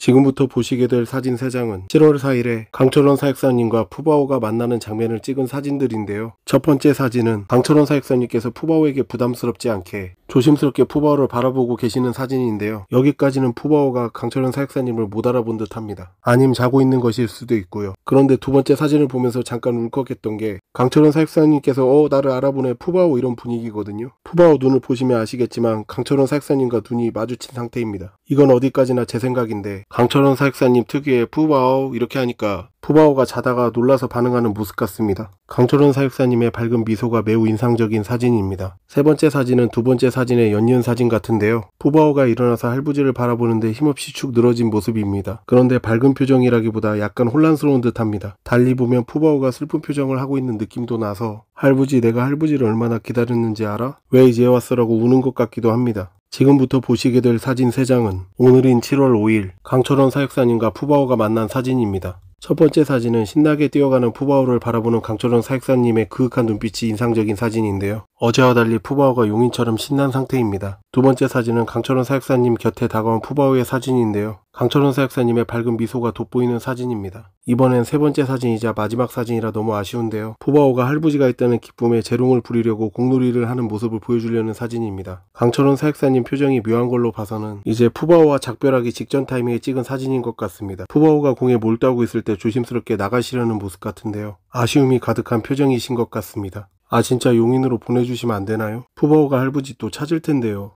지금부터 보시게 될 사진 3장은 7월 4일에 강철원 사역사님과 푸바오가 만나는 장면을 찍은 사진들인데요. 첫 번째 사진은 강철원 사역사님께서 푸바오에게 부담스럽지 않게 조심스럽게 푸바오를 바라보고 계시는 사진인데요. 여기까지는 푸바오가 강철원 사역사님을 못 알아본 듯 합니다. 아님 자고 있는 것일 수도 있고요. 그런데 두 번째 사진을 보면서 잠깐 울컥했던 게 강철원 사역사님께서 어 나를 알아보네 푸바오 이런 분위기거든요. 푸바오 눈을 보시면 아시겠지만 강철원 사역사님과 눈이 마주친 상태입니다. 이건 어디까지나 제 생각인데 강철원 사역사님 특유의 푸바오 이렇게 하니까 푸바오가 자다가 놀라서 반응하는 모습 같습니다. 강철원 사육사님의 밝은 미소가 매우 인상적인 사진입니다. 세 번째 사진은 두 번째 사진의 연이은 사진 같은데요. 푸바오가 일어나서 할부지를 바라보는데 힘없이 축 늘어진 모습입니다. 그런데 밝은 표정이라기보다 약간 혼란스러운 듯합니다. 달리 보면 푸바오가 슬픈 표정을 하고 있는 느낌도 나서 할부지 내가 할부지를 얼마나 기다렸는지 알아? 왜 이제 왔어라고 우는 것 같기도 합니다. 지금부터 보시게 될 사진 3장은 오늘인 7월 5일 강철원 사역사님과 푸바오가 만난 사진입니다. 첫 번째 사진은 신나게 뛰어가는 푸바오를 바라보는 강철원 사익사님의 그윽한 눈빛이 인상적인 사진인데요. 어제와 달리 푸바오가 용인처럼 신난 상태입니다. 두 번째 사진은 강철원 사익사님 곁에 다가온 푸바오의 사진인데요. 강철원 사역사님의 밝은 미소가 돋보이는 사진입니다. 이번엔 세 번째 사진이자 마지막 사진이라 너무 아쉬운데요. 포바오가 할부지가 있다는 기쁨에 재롱을 부리려고 공놀이를 하는 모습을 보여주려는 사진입니다. 강철원 사역사님 표정이 묘한 걸로 봐서는 이제 푸바오와 작별하기 직전 타이밍에 찍은 사진인 것 같습니다. 푸바오가 공에 몰두하고 있을 때 조심스럽게 나가시려는 모습 같은데요. 아쉬움이 가득한 표정이신 것 같습니다. 아 진짜 용인으로 보내주시면 안 되나요? 푸바오가 할부지 또 찾을 텐데요.